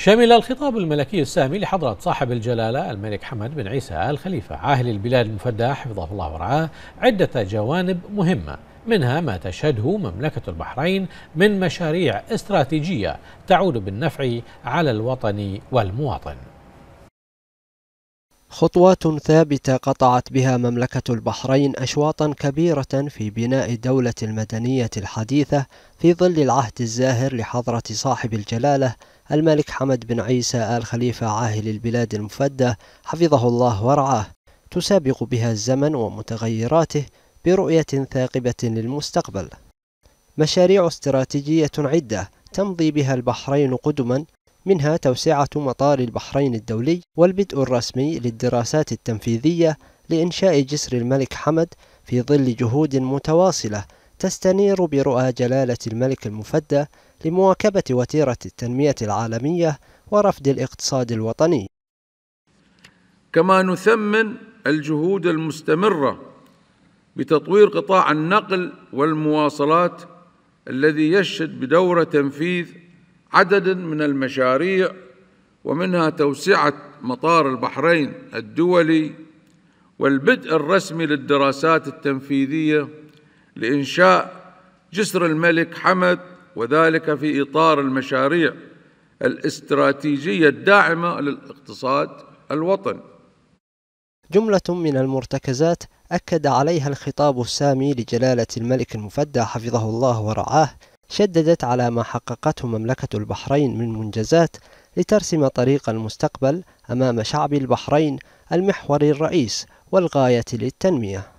شمل الخطاب الملكي السامي لحضرة صاحب الجلالة الملك حمد بن عيسى الخليفة عاهل البلاد المفدى حفظه الله ورعاه عدة جوانب مهمة منها ما تشهده مملكة البحرين من مشاريع استراتيجية تعود بالنفع على الوطن والمواطن خطوات ثابتة قطعت بها مملكة البحرين أشواطا كبيرة في بناء الدولة المدنية الحديثة في ظل العهد الزاهر لحضرة صاحب الجلالة الملك حمد بن عيسى آل خليفة عاهل البلاد المفدى حفظه الله ورعاه تسابق بها الزمن ومتغيراته برؤية ثاقبة للمستقبل مشاريع استراتيجية عدة تمضي بها البحرين قدما منها توسعة مطار البحرين الدولي والبدء الرسمي للدراسات التنفيذية لإنشاء جسر الملك حمد في ظل جهود متواصلة تستنير برؤى جلالة الملك المفدى لمواكبة وتيرة التنمية العالمية ورفد الاقتصاد الوطني. كما نثمن الجهود المستمرة بتطوير قطاع النقل والمواصلات الذي يشهد بدوره تنفيذ عدد من المشاريع ومنها توسعة مطار البحرين الدولي والبدء الرسمي للدراسات التنفيذية لإنشاء جسر الملك حمد وذلك في إطار المشاريع الاستراتيجية الداعمة للاقتصاد الوطني جملة من المرتكزات أكد عليها الخطاب السامي لجلالة الملك المفدى حفظه الله ورعاه شددت على ما حققته مملكة البحرين من منجزات لترسم طريق المستقبل أمام شعب البحرين المحور الرئيس والغاية للتنمية